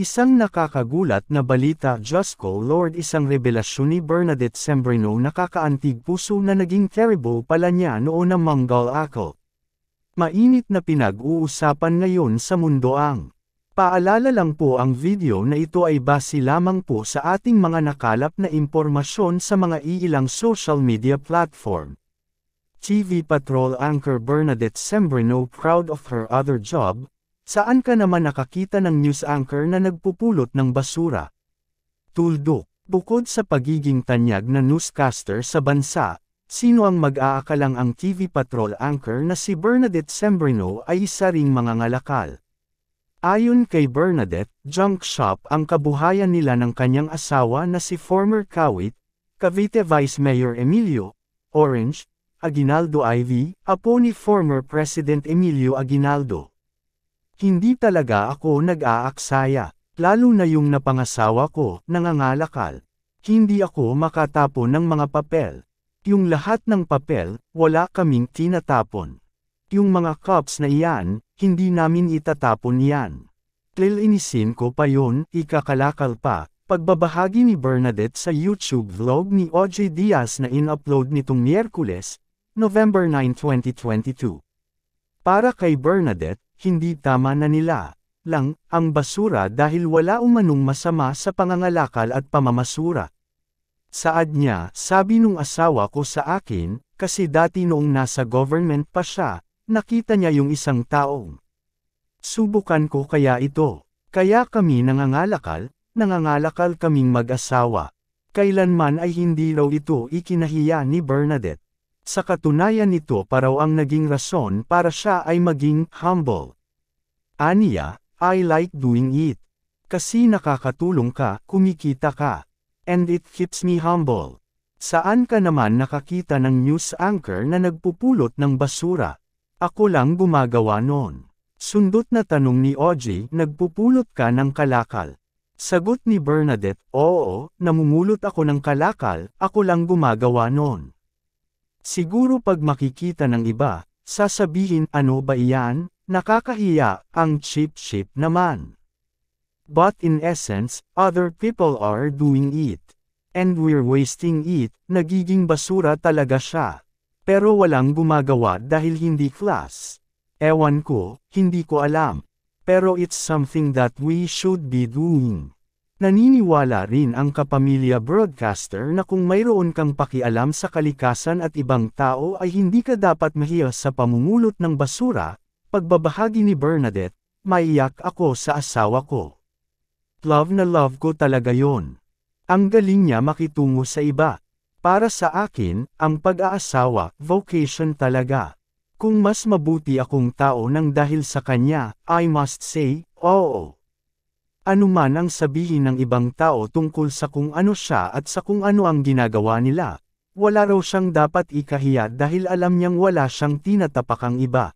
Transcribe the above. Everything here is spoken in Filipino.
Isang nakakagulat na balita Just Call Lord isang revelasyon ni Bernadette Sembrino nakakaantig puso na naging terrible pala niya noon ng Mongol Akal. Mainit na pinag-uusapan ngayon sa mundo ang. Paalala lang po ang video na ito ay base lamang po sa ating mga nakalap na impormasyon sa mga iilang social media platform. TV Patrol anchor Bernadette Sembrino proud of her other job, Saan ka naman nakakita ng news anchor na nagpupulot ng basura? Tuldok, bukod sa pagiging tanyag na newscaster sa bansa, sino ang mag-aakalang ang TV Patrol anchor na si Bernadette Sembrino ay isa ring mga ngalakal. Ayon kay Bernadette, junk shop ang kabuhayan nila ng kanyang asawa na si former Kawit, Cavite Vice Mayor Emilio, Orange, Aguinaldo IV, apo ni former President Emilio Aguinaldo. Hindi talaga ako nag-aaksaya, lalo na yung napangasawa ko, nangangalakal. Hindi ako makatapon ng mga papel. Yung lahat ng papel, wala kaming tinatapon. Yung mga cups na iyan, hindi namin itatapon yan. Lilinisin ko pa yon, ikakalakal pa, pagbabahagi ni Bernadette sa YouTube vlog ni OJ Diaz na in-upload nitong Miyerkules, November 9, 2022. Para kay Bernadette, hindi tama na nila lang ang basura dahil wala umanong masama sa pangangalakal at pamamasura. Saad niya, sabi nung asawa ko sa akin, kasi dati noong nasa government pa siya, nakita niya yung isang taong. Subukan ko kaya ito. Kaya kami nangangalakal, nangangalakal kaming mag-asawa. Kailanman ay hindi raw ito ikinahiya ni Bernadette. Sa katunayan nito paraw ang naging rason para siya ay maging humble. Aniya, I like doing it. Kasi nakakatulong ka, kumikita ka. And it keeps me humble. Saan ka naman nakakita ng news anchor na nagpupulot ng basura? Ako lang gumagawa noon. Sundot na tanong ni OJ, nagpupulot ka ng kalakal. Sagot ni Bernadette, oo, namumulot ako ng kalakal, ako lang gumagawa noon. Siguro pag makikita ng iba, sasabihin ano ba iyan, Nakakahiya, ang cheap-cheap naman. But in essence, other people are doing it. And we're wasting it, nagiging basura talaga siya. Pero walang gumagawa dahil hindi class. Ewan ko, hindi ko alam. Pero it's something that we should be doing. Naniniwala rin ang kapamilya broadcaster na kung mayroon kang pakialam sa kalikasan at ibang tao ay hindi ka dapat mahiya sa pamumulot ng basura, Pagbabahagi ni Bernadette, maiyak ako sa asawa ko. Love na love ko talaga yon. Ang galing niya makitungo sa iba. Para sa akin, ang pag-aasawa, vocation talaga. Kung mas mabuti akong tao nang dahil sa kanya, I must say, oo. Ano man ang sabihin ng ibang tao tungkol sa kung ano siya at sa kung ano ang ginagawa nila, wala raw siyang dapat ikahiya dahil alam niyang wala siyang tinatapakang iba.